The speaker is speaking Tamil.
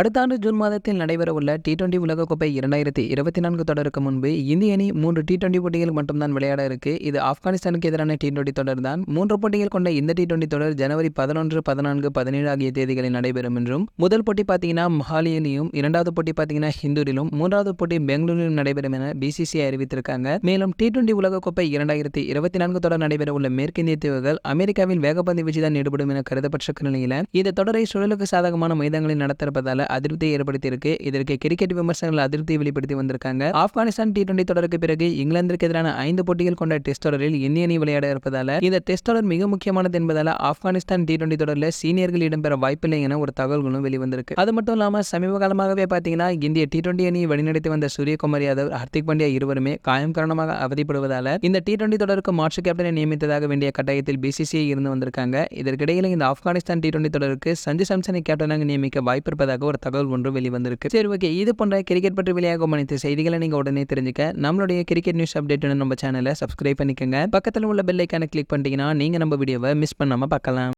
அடுத்த ஆண்டு ஜூன் மாதத்தில் நடைபெறவுள்ள டி டுவெண்டி உலகக்கோப்பை இரண்டாயிரத்தி இருபத்தி நான்கு தொடருக்கு முன்பு இந்திய அணி மூன்று டி டுவெண்டி போட்டிகள் மட்டும்தான் விளையாட இருக்கு இது ஆப்கானிஸ்தானுக்கு எதிரான டி டுவெண்டி தொடர் தான் மூன்று போட்டிகள் கொண்ட இந்த டி டுவெண்டி தொடர் ஜனவரி பதினொன்று பதினான்கு பதினேழு ஆகிய தேதிகளில் நடைபெறும் என்றும் முதல் போட்டி பார்த்தீங்கன்னா மஹாலியிலும் இரண்டாவது போட்டி பார்த்தீங்கன்னா ஹிந்தூரிலும் மூன்றாவது போட்டி பெங்களூரிலும் நடைபெறும் என பிசிசிஐ அறிவித்திருக்காங்க மேலும் டி டுவெண்டி உலகக்கோப்பை இரண்டாயிரத்தி இருபத்தி நான்கு தொடர் நடைபெறவுள்ள மேற்கிந்திய தீவுகள் அமெரிக்காவில் வேகப்பந்து வீச்சுதான் ஈடுபடும் என கருதப்பட்ட நிலையில் இந்த தொடரை சுழலுக்கு சாதகமான மைதானங்களில் நடத்திருப்பதால் அதிருப்தி அதிருப்தியை ஏற்படுத்தியிருக்கு இதற்கு கிரிக்கெட் விமர்சனங்கள் அதிருப்தி வெளிப்படுத்தி வந்திருக்காங்க ஆப்கானிஸ்தான் டி டுவெண்டி தொடருக்கு பிறகு இங்கிலாந்திற்கு எதிரான ஐந்து போட்டிகள் கொண்ட டெஸ்ட் தொடரில் இந்திய அணி விளையாட இருப்பதால இந்த டெஸ்ட் தொடர் மிக முக்கியமானது என்பதால் ஆப்கானிஸ்தான் டி டுவெண்டி தொடரில் சீனியர்கள் இடம்பெற வாய்ப்பில்லை என ஒரு தகவல்களும் வெளிவந்திருக்கு அது மட்டும் இல்லாம சமீப காலமாகவே பாத்தீங்கன்னா இந்திய டி டுவெண்டி அணியை வழிநடத்தி வந்த சூரியகுமார் யாதவ் ஹர்திக் பாண்டியா இருவருமே காயம் காரணமாக அவதிப்படுவதால் இந்த டி டுவெண்டி தொடருக்கு மாற்று கேப்டனை நியமித்ததாக வேண்டிய கட்டாயத்தில் பிசிசிஐ இருந்து வந்திருக்காங்க இதற்கிடையில் இந்த ஆப்கானிஸ்தான் டி டுவெண்டி தொடருக்கு சஞ்சு சாம்சனை கேப்டனாக நியமிக்க வாய்ப்பு இருப்பதாக ஒரு தகவல் ஒன்று வெளிவந்திருக்கு சரி ஓகே இது போன்ற கிரிக்கெட் பற்றி வெளியாகும் அனைத்து செய்திகளை நீங்கள் உடனே தெரிஞ்சுக்க நம்மளுடைய கிரிக்கெட் நியூஸ் அப்டேட் நம்ம சேனலை சப்ஸ்கிரைப் பண்ணிக்கோங்க பக்கத்தில் உள்ள பெல்லைக்கான கிளிக் பண்ணிட்டீங்கன்னா நீங்கள் நம்ம வீடியோவை மிஸ் பண்ணாமல் பார்க்கலாம்